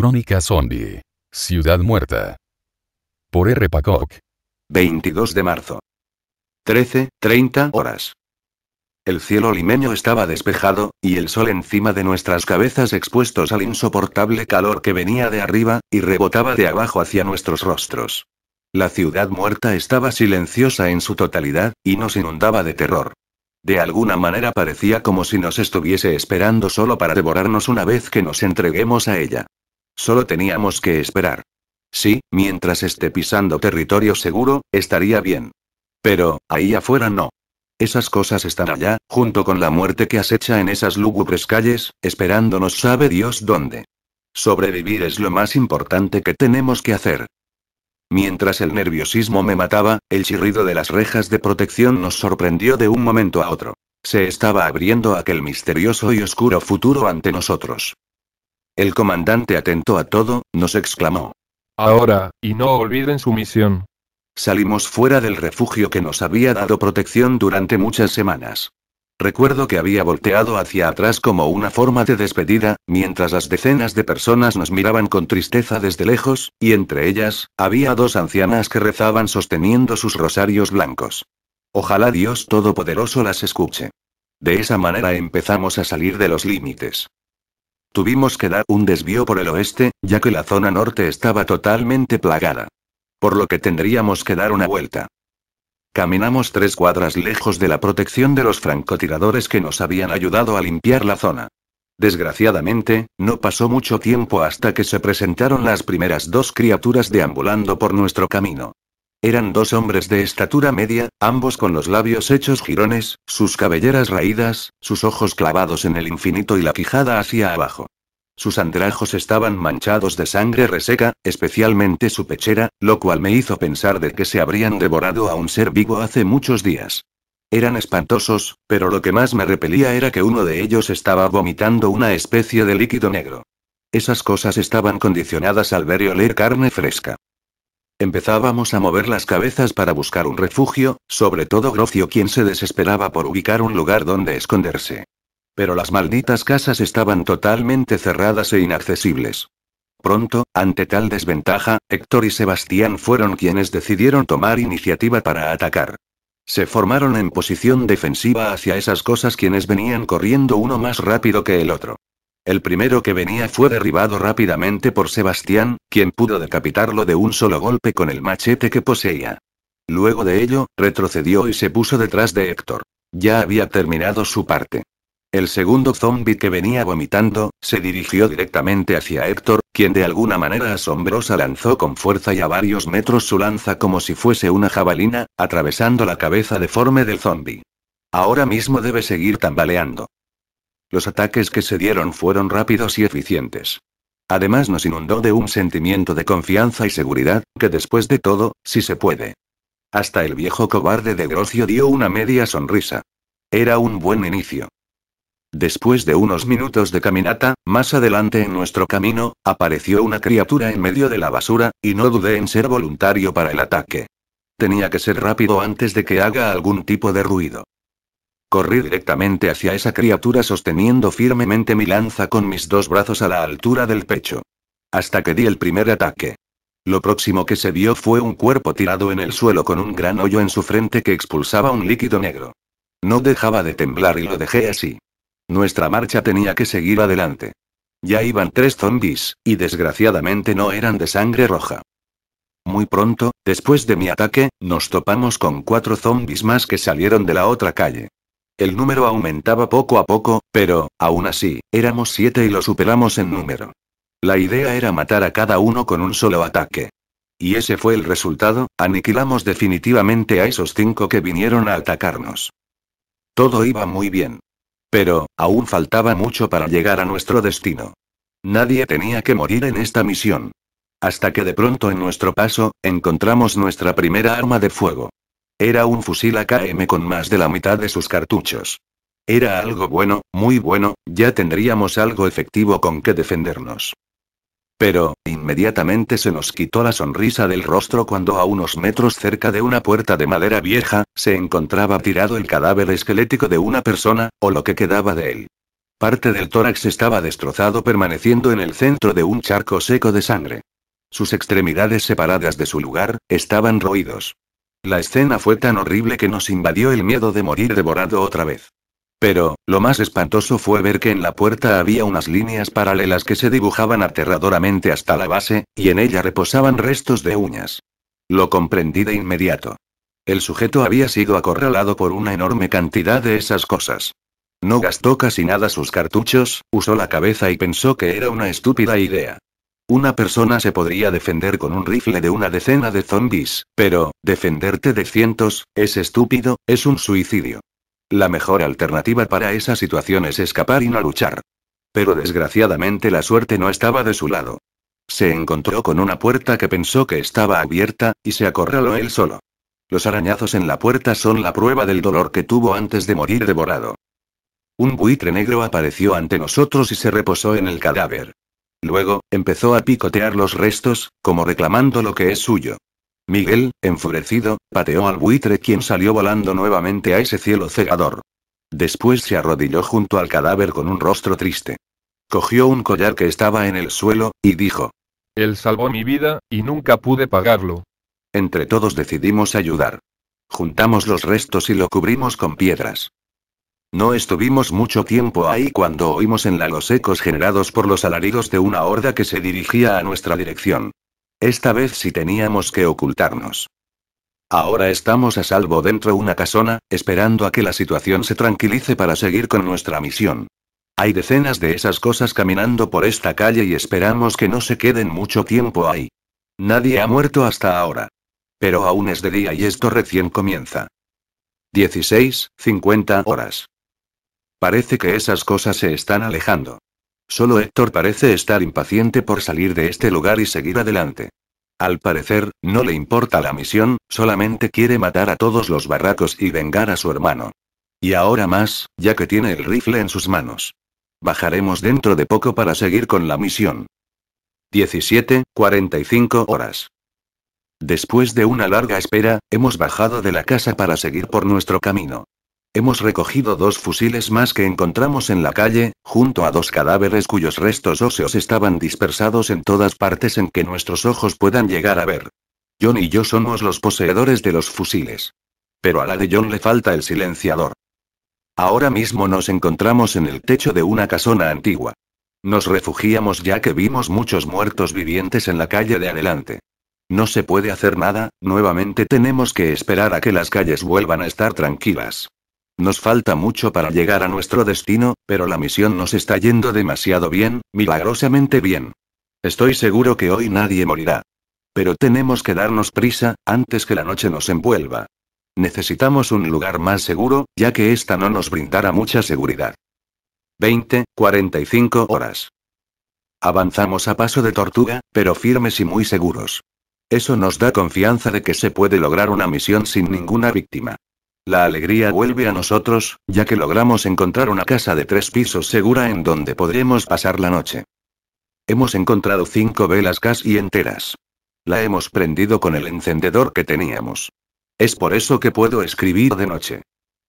Crónica Zombie. Ciudad Muerta. Por R. Pacock. 22 de marzo. 13:30 horas. El cielo limeño estaba despejado, y el sol encima de nuestras cabezas expuestos al insoportable calor que venía de arriba, y rebotaba de abajo hacia nuestros rostros. La ciudad muerta estaba silenciosa en su totalidad, y nos inundaba de terror. De alguna manera parecía como si nos estuviese esperando solo para devorarnos una vez que nos entreguemos a ella. Solo teníamos que esperar. Sí, mientras esté pisando territorio seguro, estaría bien. Pero, ahí afuera no. Esas cosas están allá, junto con la muerte que acecha en esas lúgubres calles, esperándonos sabe Dios dónde. Sobrevivir es lo más importante que tenemos que hacer. Mientras el nerviosismo me mataba, el chirrido de las rejas de protección nos sorprendió de un momento a otro. Se estaba abriendo aquel misterioso y oscuro futuro ante nosotros. El comandante atento a todo, nos exclamó. Ahora, y no olviden su misión. Salimos fuera del refugio que nos había dado protección durante muchas semanas. Recuerdo que había volteado hacia atrás como una forma de despedida, mientras las decenas de personas nos miraban con tristeza desde lejos, y entre ellas, había dos ancianas que rezaban sosteniendo sus rosarios blancos. Ojalá Dios Todopoderoso las escuche. De esa manera empezamos a salir de los límites. Tuvimos que dar un desvío por el oeste, ya que la zona norte estaba totalmente plagada. Por lo que tendríamos que dar una vuelta. Caminamos tres cuadras lejos de la protección de los francotiradores que nos habían ayudado a limpiar la zona. Desgraciadamente, no pasó mucho tiempo hasta que se presentaron las primeras dos criaturas deambulando por nuestro camino. Eran dos hombres de estatura media, ambos con los labios hechos jirones, sus cabelleras raídas, sus ojos clavados en el infinito y la quijada hacia abajo. Sus andrajos estaban manchados de sangre reseca, especialmente su pechera, lo cual me hizo pensar de que se habrían devorado a un ser vivo hace muchos días. Eran espantosos, pero lo que más me repelía era que uno de ellos estaba vomitando una especie de líquido negro. Esas cosas estaban condicionadas al ver y oler carne fresca. Empezábamos a mover las cabezas para buscar un refugio, sobre todo Grocio quien se desesperaba por ubicar un lugar donde esconderse. Pero las malditas casas estaban totalmente cerradas e inaccesibles. Pronto, ante tal desventaja, Héctor y Sebastián fueron quienes decidieron tomar iniciativa para atacar. Se formaron en posición defensiva hacia esas cosas quienes venían corriendo uno más rápido que el otro. El primero que venía fue derribado rápidamente por Sebastián, quien pudo decapitarlo de un solo golpe con el machete que poseía. Luego de ello, retrocedió y se puso detrás de Héctor. Ya había terminado su parte. El segundo zombi que venía vomitando, se dirigió directamente hacia Héctor, quien de alguna manera asombrosa lanzó con fuerza y a varios metros su lanza como si fuese una jabalina, atravesando la cabeza deforme del zombi. Ahora mismo debe seguir tambaleando. Los ataques que se dieron fueron rápidos y eficientes. Además nos inundó de un sentimiento de confianza y seguridad, que después de todo, si sí se puede. Hasta el viejo cobarde de Grocio dio una media sonrisa. Era un buen inicio. Después de unos minutos de caminata, más adelante en nuestro camino, apareció una criatura en medio de la basura, y no dudé en ser voluntario para el ataque. Tenía que ser rápido antes de que haga algún tipo de ruido. Corrí directamente hacia esa criatura sosteniendo firmemente mi lanza con mis dos brazos a la altura del pecho. Hasta que di el primer ataque. Lo próximo que se vio fue un cuerpo tirado en el suelo con un gran hoyo en su frente que expulsaba un líquido negro. No dejaba de temblar y lo dejé así. Nuestra marcha tenía que seguir adelante. Ya iban tres zombies, y desgraciadamente no eran de sangre roja. Muy pronto, después de mi ataque, nos topamos con cuatro zombis más que salieron de la otra calle. El número aumentaba poco a poco, pero, aún así, éramos siete y lo superamos en número. La idea era matar a cada uno con un solo ataque. Y ese fue el resultado, aniquilamos definitivamente a esos cinco que vinieron a atacarnos. Todo iba muy bien. Pero, aún faltaba mucho para llegar a nuestro destino. Nadie tenía que morir en esta misión. Hasta que de pronto en nuestro paso, encontramos nuestra primera arma de fuego. Era un fusil AKM con más de la mitad de sus cartuchos. Era algo bueno, muy bueno, ya tendríamos algo efectivo con que defendernos. Pero, inmediatamente se nos quitó la sonrisa del rostro cuando a unos metros cerca de una puerta de madera vieja, se encontraba tirado el cadáver esquelético de una persona, o lo que quedaba de él. Parte del tórax estaba destrozado permaneciendo en el centro de un charco seco de sangre. Sus extremidades separadas de su lugar, estaban roídos. La escena fue tan horrible que nos invadió el miedo de morir devorado otra vez. Pero, lo más espantoso fue ver que en la puerta había unas líneas paralelas que se dibujaban aterradoramente hasta la base, y en ella reposaban restos de uñas. Lo comprendí de inmediato. El sujeto había sido acorralado por una enorme cantidad de esas cosas. No gastó casi nada sus cartuchos, usó la cabeza y pensó que era una estúpida idea. Una persona se podría defender con un rifle de una decena de zombies, pero, defenderte de cientos, es estúpido, es un suicidio. La mejor alternativa para esa situación es escapar y no luchar. Pero desgraciadamente la suerte no estaba de su lado. Se encontró con una puerta que pensó que estaba abierta, y se acorraló él solo. Los arañazos en la puerta son la prueba del dolor que tuvo antes de morir devorado. Un buitre negro apareció ante nosotros y se reposó en el cadáver. Luego, empezó a picotear los restos, como reclamando lo que es suyo. Miguel, enfurecido, pateó al buitre quien salió volando nuevamente a ese cielo cegador. Después se arrodilló junto al cadáver con un rostro triste. Cogió un collar que estaba en el suelo, y dijo. Él salvó mi vida, y nunca pude pagarlo. Entre todos decidimos ayudar. Juntamos los restos y lo cubrimos con piedras. No estuvimos mucho tiempo ahí cuando oímos en la los ecos generados por los alaridos de una horda que se dirigía a nuestra dirección. Esta vez sí teníamos que ocultarnos. Ahora estamos a salvo dentro una casona, esperando a que la situación se tranquilice para seguir con nuestra misión. Hay decenas de esas cosas caminando por esta calle y esperamos que no se queden mucho tiempo ahí. Nadie ha muerto hasta ahora. Pero aún es de día y esto recién comienza. 16, 50 horas. Parece que esas cosas se están alejando. Solo Héctor parece estar impaciente por salir de este lugar y seguir adelante. Al parecer, no le importa la misión, solamente quiere matar a todos los barracos y vengar a su hermano. Y ahora más, ya que tiene el rifle en sus manos. Bajaremos dentro de poco para seguir con la misión. 17, 45 horas. Después de una larga espera, hemos bajado de la casa para seguir por nuestro camino. Hemos recogido dos fusiles más que encontramos en la calle, junto a dos cadáveres cuyos restos óseos estaban dispersados en todas partes en que nuestros ojos puedan llegar a ver. John y yo somos los poseedores de los fusiles. Pero a la de John le falta el silenciador. Ahora mismo nos encontramos en el techo de una casona antigua. Nos refugiamos ya que vimos muchos muertos vivientes en la calle de adelante. No se puede hacer nada, nuevamente tenemos que esperar a que las calles vuelvan a estar tranquilas. Nos falta mucho para llegar a nuestro destino, pero la misión nos está yendo demasiado bien, milagrosamente bien. Estoy seguro que hoy nadie morirá. Pero tenemos que darnos prisa, antes que la noche nos envuelva. Necesitamos un lugar más seguro, ya que esta no nos brindará mucha seguridad. 20, 45 horas. Avanzamos a paso de tortuga, pero firmes y muy seguros. Eso nos da confianza de que se puede lograr una misión sin ninguna víctima. La alegría vuelve a nosotros, ya que logramos encontrar una casa de tres pisos segura en donde podremos pasar la noche. Hemos encontrado cinco velas casi enteras. La hemos prendido con el encendedor que teníamos. Es por eso que puedo escribir de noche.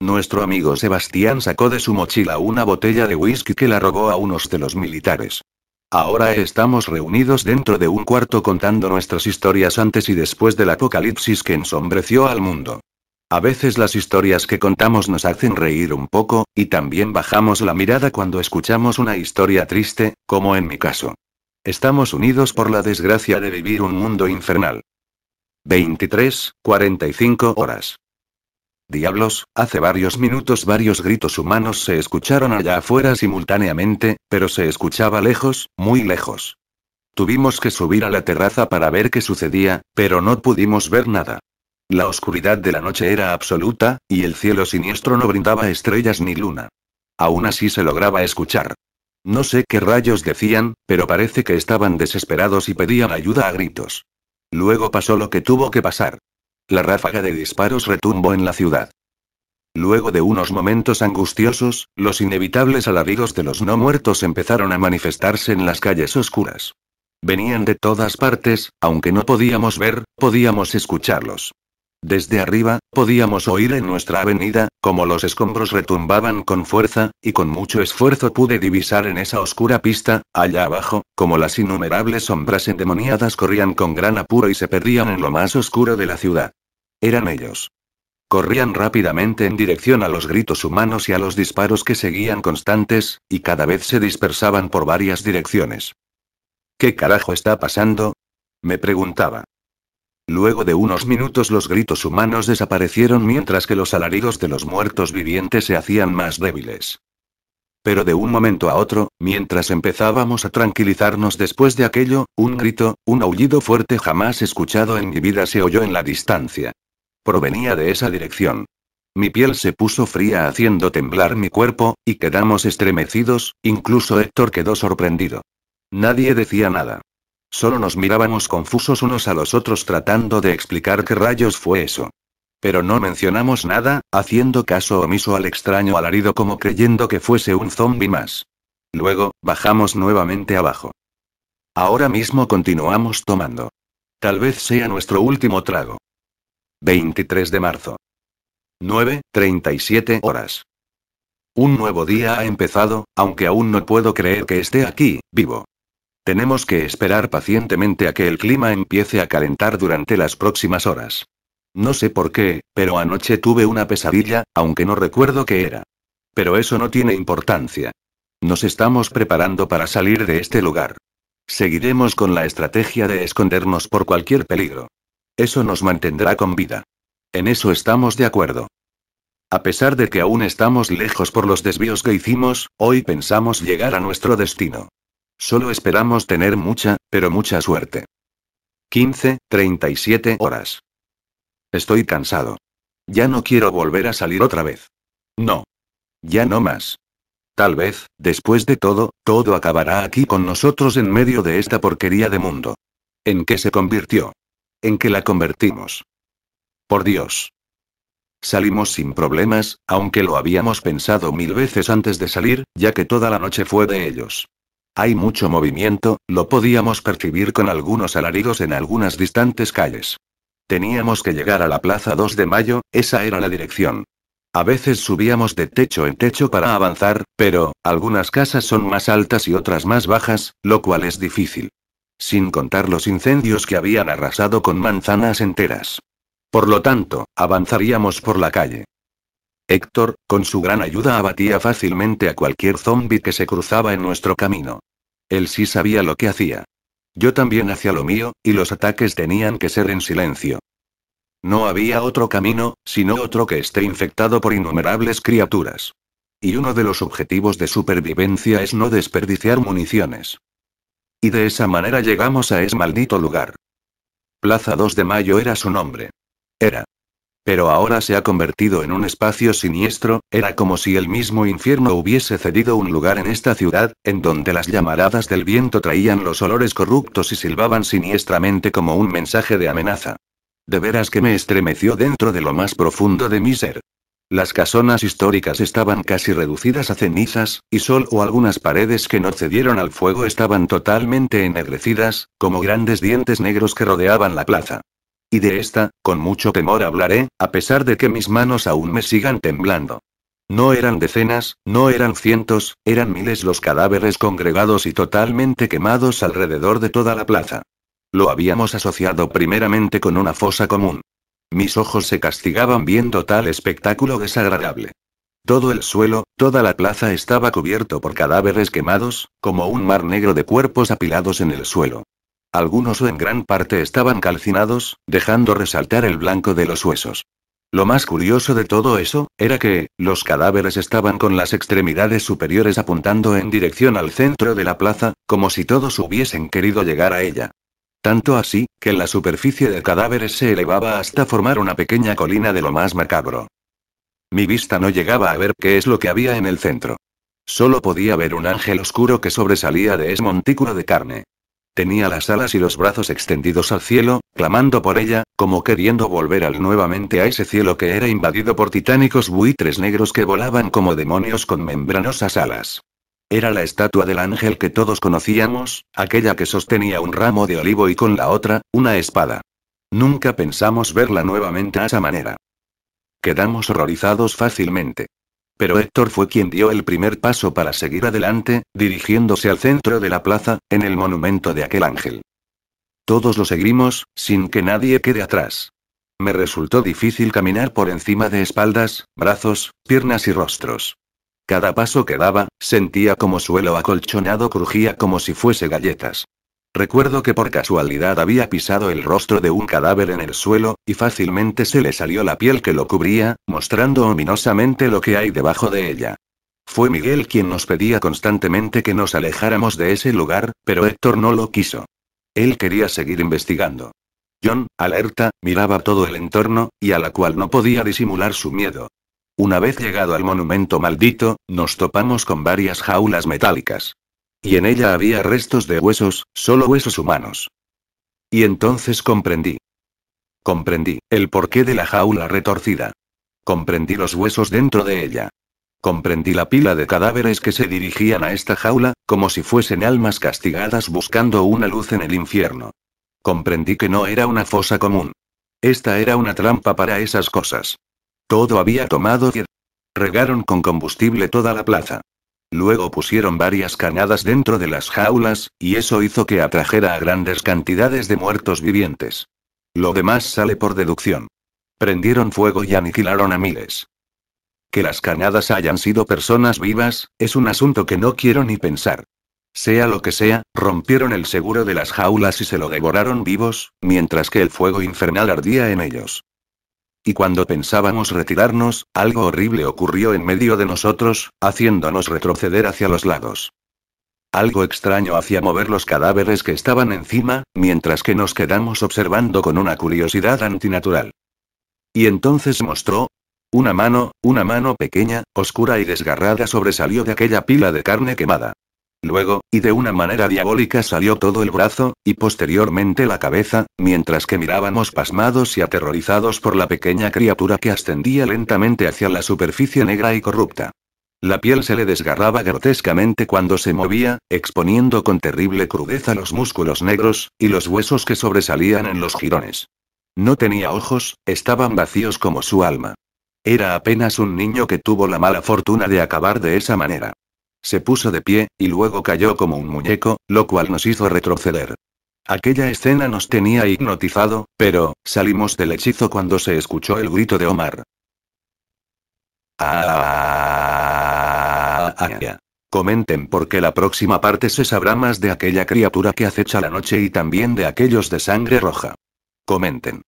Nuestro amigo Sebastián sacó de su mochila una botella de whisky que la robó a unos de los militares. Ahora estamos reunidos dentro de un cuarto contando nuestras historias antes y después del apocalipsis que ensombreció al mundo. A veces las historias que contamos nos hacen reír un poco, y también bajamos la mirada cuando escuchamos una historia triste, como en mi caso. Estamos unidos por la desgracia de vivir un mundo infernal. 23, 45 horas. Diablos, hace varios minutos varios gritos humanos se escucharon allá afuera simultáneamente, pero se escuchaba lejos, muy lejos. Tuvimos que subir a la terraza para ver qué sucedía, pero no pudimos ver nada. La oscuridad de la noche era absoluta, y el cielo siniestro no brindaba estrellas ni luna. Aún así se lograba escuchar. No sé qué rayos decían, pero parece que estaban desesperados y pedían ayuda a gritos. Luego pasó lo que tuvo que pasar. La ráfaga de disparos retumbó en la ciudad. Luego de unos momentos angustiosos, los inevitables alaridos de los no muertos empezaron a manifestarse en las calles oscuras. Venían de todas partes, aunque no podíamos ver, podíamos escucharlos. Desde arriba, podíamos oír en nuestra avenida, como los escombros retumbaban con fuerza, y con mucho esfuerzo pude divisar en esa oscura pista, allá abajo, como las innumerables sombras endemoniadas corrían con gran apuro y se perdían en lo más oscuro de la ciudad. Eran ellos. Corrían rápidamente en dirección a los gritos humanos y a los disparos que seguían constantes, y cada vez se dispersaban por varias direcciones. ¿Qué carajo está pasando? me preguntaba. Luego de unos minutos los gritos humanos desaparecieron mientras que los alaridos de los muertos vivientes se hacían más débiles. Pero de un momento a otro, mientras empezábamos a tranquilizarnos después de aquello, un grito, un aullido fuerte jamás escuchado en mi vida se oyó en la distancia. Provenía de esa dirección. Mi piel se puso fría haciendo temblar mi cuerpo, y quedamos estremecidos, incluso Héctor quedó sorprendido. Nadie decía nada. Solo nos mirábamos confusos unos a los otros tratando de explicar qué rayos fue eso. Pero no mencionamos nada, haciendo caso omiso al extraño alarido como creyendo que fuese un zombi más. Luego, bajamos nuevamente abajo. Ahora mismo continuamos tomando. Tal vez sea nuestro último trago. 23 de marzo. 9.37 horas. Un nuevo día ha empezado, aunque aún no puedo creer que esté aquí, vivo. Tenemos que esperar pacientemente a que el clima empiece a calentar durante las próximas horas. No sé por qué, pero anoche tuve una pesadilla, aunque no recuerdo qué era. Pero eso no tiene importancia. Nos estamos preparando para salir de este lugar. Seguiremos con la estrategia de escondernos por cualquier peligro. Eso nos mantendrá con vida. En eso estamos de acuerdo. A pesar de que aún estamos lejos por los desvíos que hicimos, hoy pensamos llegar a nuestro destino. Solo esperamos tener mucha, pero mucha suerte. 15, 37 horas. Estoy cansado. Ya no quiero volver a salir otra vez. No. Ya no más. Tal vez, después de todo, todo acabará aquí con nosotros en medio de esta porquería de mundo. ¿En qué se convirtió? ¿En qué la convertimos? Por Dios. Salimos sin problemas, aunque lo habíamos pensado mil veces antes de salir, ya que toda la noche fue de ellos. Hay mucho movimiento, lo podíamos percibir con algunos alaridos en algunas distantes calles. Teníamos que llegar a la Plaza 2 de Mayo, esa era la dirección. A veces subíamos de techo en techo para avanzar, pero, algunas casas son más altas y otras más bajas, lo cual es difícil. Sin contar los incendios que habían arrasado con manzanas enteras. Por lo tanto, avanzaríamos por la calle. Héctor, con su gran ayuda abatía fácilmente a cualquier zombi que se cruzaba en nuestro camino. Él sí sabía lo que hacía. Yo también hacía lo mío, y los ataques tenían que ser en silencio. No había otro camino, sino otro que esté infectado por innumerables criaturas. Y uno de los objetivos de supervivencia es no desperdiciar municiones. Y de esa manera llegamos a ese maldito lugar. Plaza 2 de Mayo era su nombre. Era pero ahora se ha convertido en un espacio siniestro, era como si el mismo infierno hubiese cedido un lugar en esta ciudad, en donde las llamaradas del viento traían los olores corruptos y silbaban siniestramente como un mensaje de amenaza. De veras que me estremeció dentro de lo más profundo de mi ser. Las casonas históricas estaban casi reducidas a cenizas, y o algunas paredes que no cedieron al fuego estaban totalmente ennegrecidas, como grandes dientes negros que rodeaban la plaza. Y de esta, con mucho temor hablaré, a pesar de que mis manos aún me sigan temblando. No eran decenas, no eran cientos, eran miles los cadáveres congregados y totalmente quemados alrededor de toda la plaza. Lo habíamos asociado primeramente con una fosa común. Mis ojos se castigaban viendo tal espectáculo desagradable. Todo el suelo, toda la plaza estaba cubierto por cadáveres quemados, como un mar negro de cuerpos apilados en el suelo. Algunos o en gran parte estaban calcinados, dejando resaltar el blanco de los huesos. Lo más curioso de todo eso, era que, los cadáveres estaban con las extremidades superiores apuntando en dirección al centro de la plaza, como si todos hubiesen querido llegar a ella. Tanto así, que la superficie de cadáveres se elevaba hasta formar una pequeña colina de lo más macabro. Mi vista no llegaba a ver qué es lo que había en el centro. Solo podía ver un ángel oscuro que sobresalía de ese montículo de carne. Tenía las alas y los brazos extendidos al cielo, clamando por ella, como queriendo volver al nuevamente a ese cielo que era invadido por titánicos buitres negros que volaban como demonios con membranosas alas. Era la estatua del ángel que todos conocíamos, aquella que sostenía un ramo de olivo y con la otra, una espada. Nunca pensamos verla nuevamente a esa manera. Quedamos horrorizados fácilmente pero Héctor fue quien dio el primer paso para seguir adelante, dirigiéndose al centro de la plaza, en el monumento de aquel ángel. Todos lo seguimos, sin que nadie quede atrás. Me resultó difícil caminar por encima de espaldas, brazos, piernas y rostros. Cada paso que daba, sentía como suelo acolchonado crujía como si fuese galletas. Recuerdo que por casualidad había pisado el rostro de un cadáver en el suelo, y fácilmente se le salió la piel que lo cubría, mostrando ominosamente lo que hay debajo de ella. Fue Miguel quien nos pedía constantemente que nos alejáramos de ese lugar, pero Héctor no lo quiso. Él quería seguir investigando. John, alerta, miraba todo el entorno, y a la cual no podía disimular su miedo. Una vez llegado al monumento maldito, nos topamos con varias jaulas metálicas. Y en ella había restos de huesos, solo huesos humanos. Y entonces comprendí. Comprendí el porqué de la jaula retorcida. Comprendí los huesos dentro de ella. Comprendí la pila de cadáveres que se dirigían a esta jaula, como si fuesen almas castigadas buscando una luz en el infierno. Comprendí que no era una fosa común. Esta era una trampa para esas cosas. Todo había tomado regaron con combustible toda la plaza. Luego pusieron varias canadas dentro de las jaulas, y eso hizo que atrajera a grandes cantidades de muertos vivientes. Lo demás sale por deducción. Prendieron fuego y aniquilaron a miles. Que las canadas hayan sido personas vivas, es un asunto que no quiero ni pensar. Sea lo que sea, rompieron el seguro de las jaulas y se lo devoraron vivos, mientras que el fuego infernal ardía en ellos y cuando pensábamos retirarnos, algo horrible ocurrió en medio de nosotros, haciéndonos retroceder hacia los lados. Algo extraño hacía mover los cadáveres que estaban encima, mientras que nos quedamos observando con una curiosidad antinatural. Y entonces mostró. Una mano, una mano pequeña, oscura y desgarrada sobresalió de aquella pila de carne quemada. Luego, y de una manera diabólica salió todo el brazo, y posteriormente la cabeza, mientras que mirábamos pasmados y aterrorizados por la pequeña criatura que ascendía lentamente hacia la superficie negra y corrupta. La piel se le desgarraba grotescamente cuando se movía, exponiendo con terrible crudeza los músculos negros, y los huesos que sobresalían en los jirones. No tenía ojos, estaban vacíos como su alma. Era apenas un niño que tuvo la mala fortuna de acabar de esa manera se puso de pie, y luego cayó como un muñeco, lo cual nos hizo retroceder. Aquella escena nos tenía hipnotizado, pero, salimos del hechizo cuando se escuchó el grito de Omar. Ah, comenten porque la próxima parte se sabrá más de aquella criatura que acecha la noche y también de aquellos de sangre roja. Comenten.